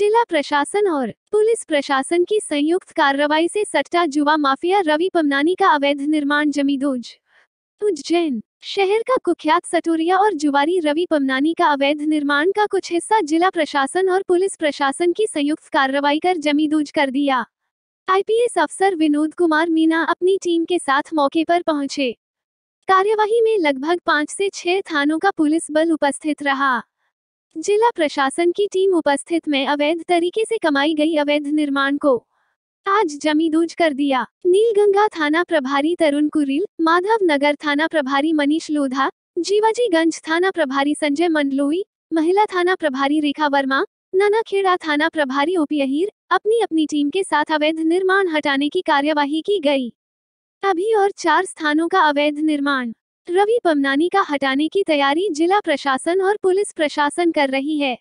जिला प्रशासन और पुलिस प्रशासन की संयुक्त कार्रवाई से सट्टा जुआ माफिया रवि पमनानी का अवैध निर्माण जमीदोज उज्जैन शहर का कुख्यात सटोरिया और जुवारी रवि पमनानी का अवैध निर्माण का कुछ हिस्सा जिला प्रशासन और पुलिस प्रशासन की संयुक्त कार्रवाई कर जमीदोज कर दिया आईपीएस अफसर विनोद कुमार मीना अपनी टीम के साथ मौके पर पहुंचे कार्यवाही में लगभग पाँच से छह थानों का पुलिस बल उपस्थित रहा जिला प्रशासन की टीम उपस्थित में अवैध तरीके से कमाई गई अवैध निर्माण को आज दूज कर दिया नीलगंगा थाना प्रभारी तरुण कुरील माधव नगर थाना प्रभारी मनीष लोधा जीवाजीगंज थाना प्रभारी संजय मंडलोई महिला थाना प्रभारी रेखा वर्मा नानाखेड़ा थाना प्रभारी ओपी अहिर अपनी अपनी टीम के साथ अवैध निर्माण हटाने की कार्यवाही की गई अभी और चार स्थानों का अवैध निर्माण रवि बमनानी का हटाने की तैयारी जिला प्रशासन और पुलिस प्रशासन कर रही है